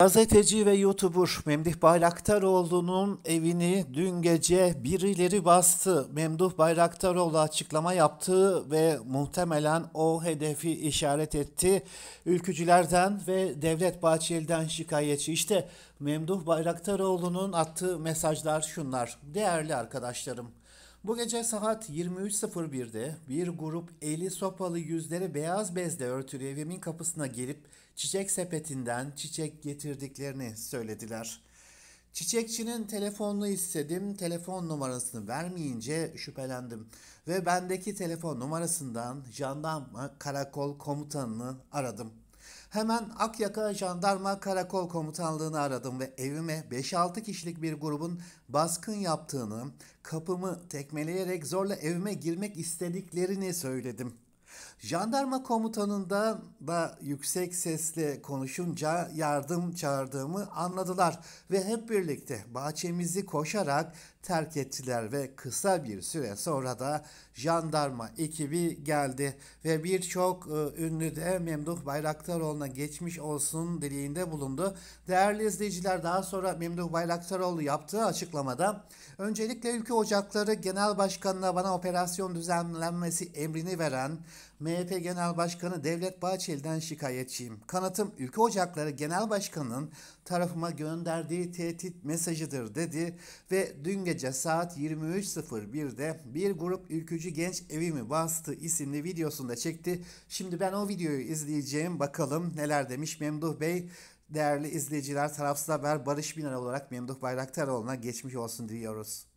Gazeteci ve YouTuber Memduh Bayraktaroğlu'nun evini dün gece birileri bastı. Memduh Bayraktaroğlu açıklama yaptı ve muhtemelen o hedefi işaret etti. Ülkücülerden ve Devlet Bahçeli'den şikayetçi. İşte Memduh Bayraktaroğlu'nun attığı mesajlar şunlar. Değerli arkadaşlarım, bu gece saat 23.01'de bir grup eli sopalı yüzleri beyaz bezle örtülü evimin kapısına gelip çiçek sepetinden çiçek getirdiklerini söylediler. Çiçekçinin telefonunu istedim, telefon numarasını vermeyince şüphelendim ve bendeki telefon numarasından jandarma karakol komutanını aradım. Hemen Akyaka Jandarma Karakol Komutanlığı'nı aradım ve evime 5-6 kişilik bir grubun baskın yaptığını, kapımı tekmeleyerek zorla evime girmek istediklerini söyledim. Jandarma komutanında da yüksek sesle konuşunca yardım çağırdığımı anladılar ve hep birlikte bahçemizi koşarak terk ettiler ve kısa bir süre sonra da jandarma ekibi geldi ve birçok e, ünlü de Memduh Bayraktaroğlu'na geçmiş olsun dileğinde bulundu. Değerli izleyiciler daha sonra Memduh Bayraktaroğlu yaptığı açıklamada öncelikle Ülke Ocakları Genel Başkanı'na bana operasyon düzenlenmesi emrini veren MHP Genel Başkanı Devlet Bahçeli'den şikayetçiyim. Kanatım Ülke Ocakları Genel Başkanı'nın tarafıma gönderdiği tehdit mesajıdır dedi ve dün gece saat 23.01'de bir grup ülkücü genç evimi bastı isimli videosunda çekti. Şimdi ben o videoyu izleyeceğim bakalım neler demiş Memduh Bey. Değerli izleyiciler tarafsız haber Barış Biner olarak Memduh Bayraktaroğlu'na geçmiş olsun diyoruz.